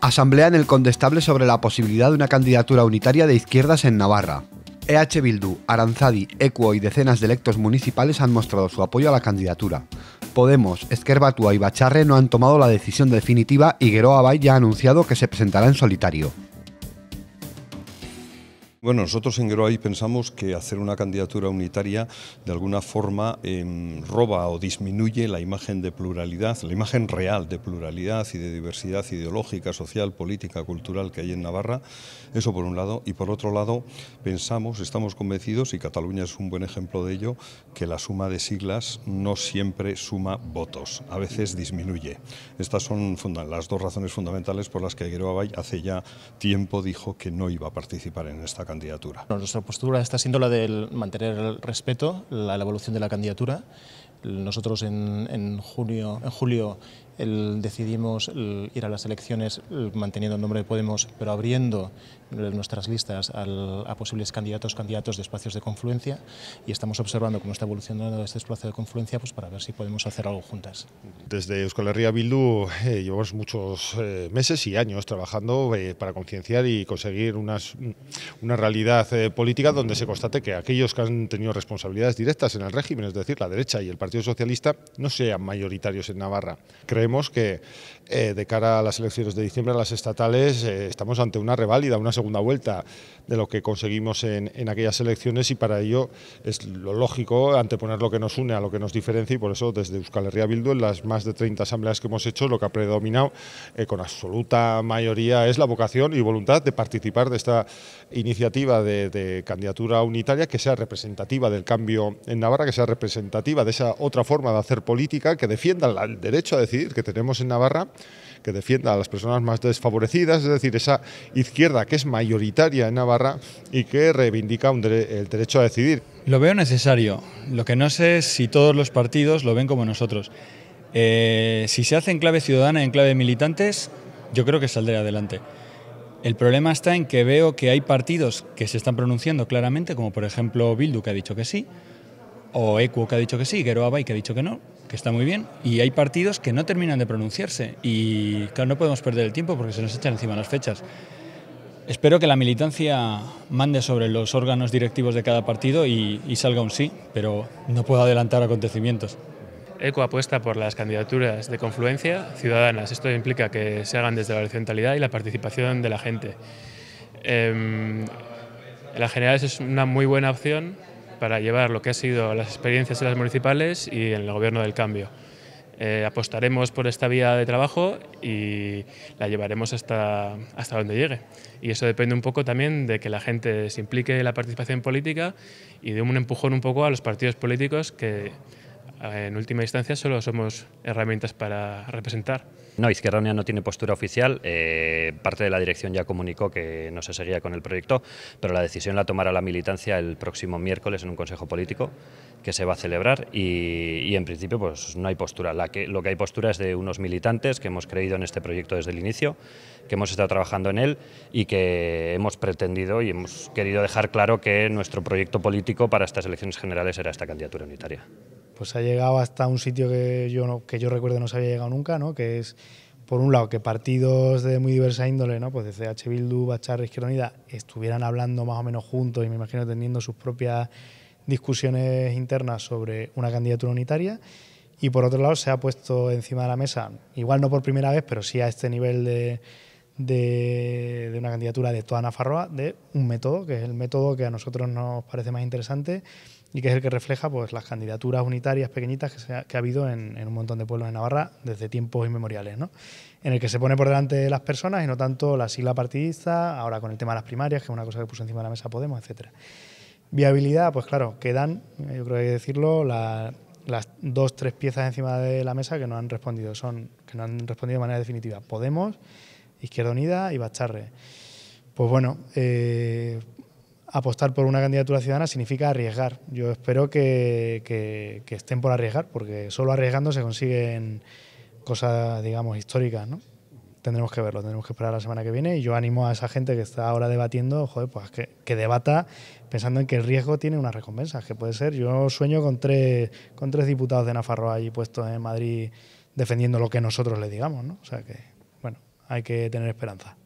Asamblea en el Condestable sobre la posibilidad de una candidatura unitaria de izquierdas en Navarra. EH Bildu, Aranzadi, Equo y decenas de electos municipales han mostrado su apoyo a la candidatura. Podemos, Esquerbatua y Bacharre no han tomado la decisión definitiva y Geroa Abay ya ha anunciado que se presentará en solitario. Bueno, nosotros en Geroay pensamos que hacer una candidatura unitaria de alguna forma em, roba o disminuye la imagen de pluralidad, la imagen real de pluralidad y de diversidad ideológica, social, política, cultural que hay en Navarra. Eso por un lado. Y por otro lado, pensamos, estamos convencidos, y Cataluña es un buen ejemplo de ello, que la suma de siglas no siempre suma votos, a veces disminuye. Estas son las dos razones fundamentales por las que Geroay hace ya tiempo dijo que no iba a participar en esta candidatura nuestra postura está siendo la de mantener el respeto a la, evolución de la candidatura. Nosotros en, en, junio, en julio decidimos ir a las elecciones manteniendo el nombre de Podemos, pero abriendo eh, nuestras listas a posibles candidatos candidatos de espacios de confluencia y estamos observando cómo está evolucionando este espacio de confluencia pues para ver si podemos hacer algo juntas. Desde Euskal Herria Bildu eh, llevamos muchos eh, meses y años trabajando para concienciar y conseguir unas, una realidad política donde se constate que aquellos que han tenido responsabilidades directas en el régimen, es decir, la derecha y el Partido Socialista, no sean mayoritarios en Navarra que eh, de cara a las elecciones de diciembre, a las estatales, eh, estamos ante una reválida, una segunda vuelta de lo que conseguimos en, aquellas elecciones y para ello es lo lógico anteponer lo que nos une a lo que nos diferencia y por eso desde Euskal Herria Bildu en las más de 30 asambleas que hemos hecho lo que ha predominado eh, con absoluta mayoría es la vocación y voluntad de participar de esta iniciativa de, de candidatura unitaria que sea representativa del cambio en Navarra, que sea representativa de esa otra forma de hacer política que defienda el derecho a decidir, que tenemos en Navarra que defienda a las personas más desfavorecidas, es decir, esa izquierda que es mayoritaria en Navarra y que reivindica el derecho a decidir. Lo veo necesario. Lo que no sé es si todos los partidos lo ven como nosotros. Eh, si se hace en clave ciudadana, en clave militantes, yo creo que saldré adelante. El problema está en que veo que hay partidos que se están pronunciando claramente, como por ejemplo Bildu, que ha dicho que sí, o eco que ha dicho que sí, y que ha dicho que no, que está muy bien, y hay partidos que no terminan de pronunciarse y claro, no podemos perder el tiempo porque se nos echan encima las fechas. Espero que la militancia mande sobre los órganos directivos de cada partido y, salga un sí, pero no puedo adelantar acontecimientos. ECO apuesta por las candidaturas de confluencia ciudadanas. Esto implica que se hagan desde la horizontalidad y la participación de la gente. Em, en general, generales es una muy buena opción para llevar lo que ha sido las experiencias en las municipales y en el gobierno del cambio. Eh, apostaremos por esta vía de trabajo y la llevaremos hasta, hasta donde llegue. Y eso depende un poco también de que la gente se implique en la participación política y de un empujón un poco a los partidos políticos que en última instancia solo somos herramientas para representar. No, Izquierda Unida no tiene postura oficial. Eh, parte de la dirección ya comunicó que no se seguía con el proyecto, pero la decisión la tomará la militancia el próximo miércoles en un consejo político que se va a celebrar y, en principio pues no hay postura. lo que hay postura es de unos militantes que hemos creído en este proyecto desde el inicio, que hemos estado trabajando en él y que hemos pretendido y hemos querido dejar claro que nuestro proyecto político para estas elecciones generales era esta candidatura unitaria pues ha llegado hasta un sitio que yo, que yo recuerdo no se había llegado nunca, ¿no? que es, por un lado, que partidos de muy diversa índole, ¿no? pues de H Bildu, Bachar, Izquierda Unida, estuvieran hablando más o menos juntos y me imagino teniendo sus propias discusiones internas sobre una candidatura unitaria. Y por otro lado, se ha puesto encima de la mesa, igual no por primera vez, pero sí a este nivel de de, una candidatura de toda Farroa de un método, que es el método que a nosotros nos parece más interesante y que es el que refleja pues, las candidaturas unitarias pequeñitas que, ha, habido en, un montón de pueblos de Navarra desde tiempos inmemoriales, ¿no? en el que se pone por delante las personas y no tanto la sigla partidista, ahora con el tema de las primarias, que es una cosa que puso encima de la mesa Podemos, etcétera. Viabilidad, pues claro, quedan, yo creo que hay que decirlo, las dos, tres piezas encima de la mesa que no han respondido, son, que no han respondido de manera definitiva. Podemos, Izquierda Unida y Bacharre. Pues bueno, eh, apostar por una candidatura ciudadana significa arriesgar. Yo espero que, estén por arriesgar, porque solo arriesgando se consiguen cosas, digamos, históricas, ¿no? Tendremos que verlo, tendremos que esperar la semana que viene y yo animo a esa gente que está ahora debatiendo, joder, pues que, debata pensando en que el riesgo tiene una recompensa, que puede ser. Yo sueño con tres, con tres diputados de Nafarroa allí puestos en Madrid defendiendo lo que nosotros le digamos, ¿no? O sea que hay que tener esperanza.